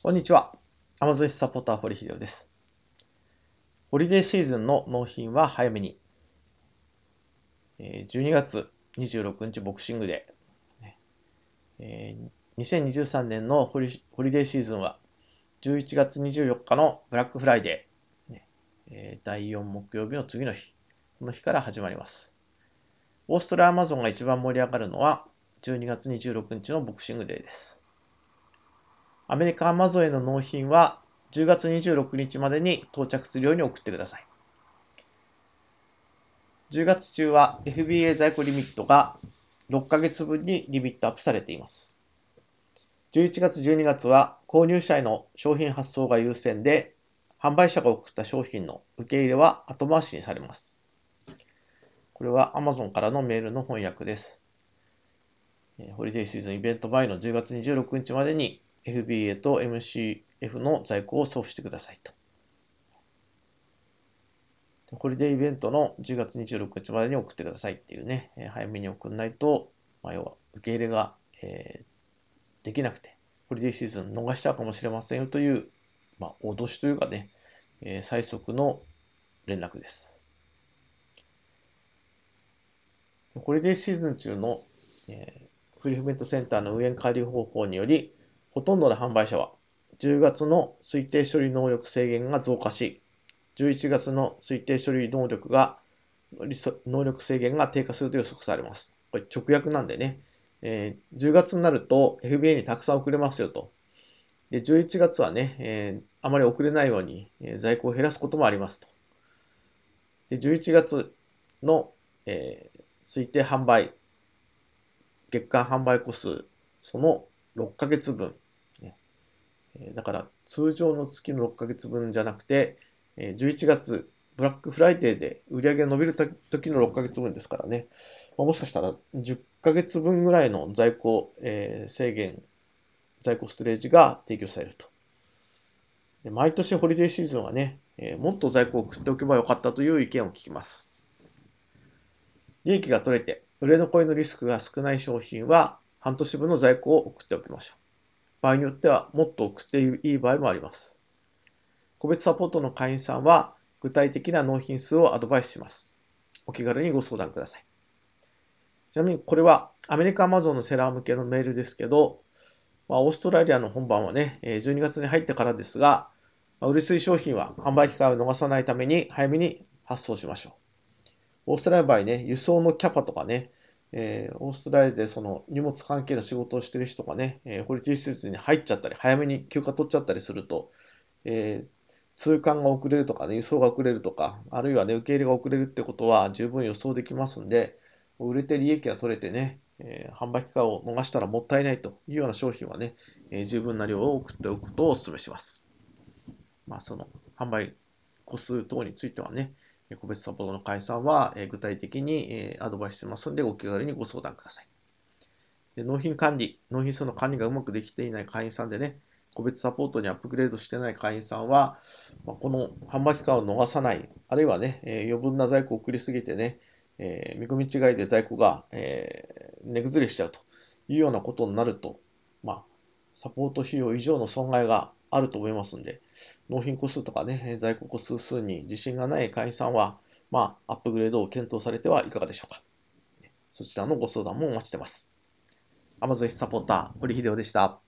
こんにちは。アマゾンサポーター堀秀夫です。ホリデーシーズンの納品は早めに。12月26日ボクシングデー。2023年のホリホリデーシーズンは11月24日のブラックフライデー。第4木曜日の次の日。この日から始まります。オーストラリアアマゾンが一番盛り上がるのは12月26日のボクシングデーです。アメリカアマゾンへの納品は10月26日までに到着するように送ってください。10月中は FBA 在庫リミットが6ヶ月分にリミットアップされています。11月、12月は購入者への商品発送が優先で、販売者が送った商品の受け入れは後回しにされます。これは Amazon からのメールの翻訳です。ホリデーシーズンイベント前の10月26日までに FBA と MCF の在庫を送付してくださいと。これでイベントの10月26日までに送ってくださいっていうね、早めに送んないと、まあ、要は受け入れが、えー、できなくて、ホリデーシーズン逃しちゃうかもしれませんよという、まあ、脅しというかね、えー、最速の連絡です。ホリデーシーズン中の、えー、フリーフメントセンターの運営管理方法により、ほとんどの販売者は10月の推定処理能力制限が増加し、11月の推定処理能力が、能力制限が低下すると予測されます。これ直訳なんでね、えー、10月になると FBA にたくさん送れますよと。で、11月はね、えー、あまり遅れないように、え在庫を減らすこともありますと。で、11月の、えー、推定販売、月間販売個数、その6ヶ月分だから通常の月の6ヶ月分じゃなくて、11月ブラックフライデーで売り上げが伸びる時の6ヶ月分ですからね、まあ、もしかしたら10ヶ月分ぐらいの在庫、えー、制限、在庫ストレージが提供されると。で毎年ホリデーシーズンはね、えー、もっと在庫を送っておけばよかったという意見を聞きます。利益が取れて、売れ残りのリスクが少ない商品は、半年分の在庫を送っておきましょう。場合によってはもっと送っていい場合もあります。個別サポートの会員さんは具体的な納品数をアドバイスします。お気軽にご相談ください。ちなみにこれはアメリカ Amazon のセラー向けのメールですけど、まあ、オーストラリアの本番はね、12月に入ってからですが、売り水商品は販売機会を逃さないために早めに発送しましょう。オーストラリアの場合ね、輸送のキャパとかね、えー、オーストラリアでその荷物関係の仕事をしてる人がね、えー、ティ施設に入っちゃったり、早めに休暇取っちゃったりすると、えー、通関が遅れるとかね、輸送が遅れるとか、あるいはね、受け入れが遅れるってことは十分予想できますんで、売れて利益が取れてね、えー、販売期間を逃したらもったいないというような商品はね、えー、十分な量を送っておくことをお勧めします。まあ、その販売個数等についてはね、個別サポートの解散は、え具体的に、えアドバイスしてますので、お気軽にご相談ください。で納品管理、納品数の管理がうまくできていない会員さんでね、個別サポートにアップグレードしてない会員さんは、まこの販売期間を逃さない、あるいはね、え余分な在庫を送りすぎてね、え見込み違いで在庫が、え値崩れしちゃうというようなことになると、まあ、サポート費用以上の損害があると思いますんで、納品個数とかね、在庫個数数に自信がない会員さんは、まあ、アップグレードを検討されてはいかがでしょうか。そちらのご相談もお待ちしてます。アマゾンサポーター、堀秀夫でした。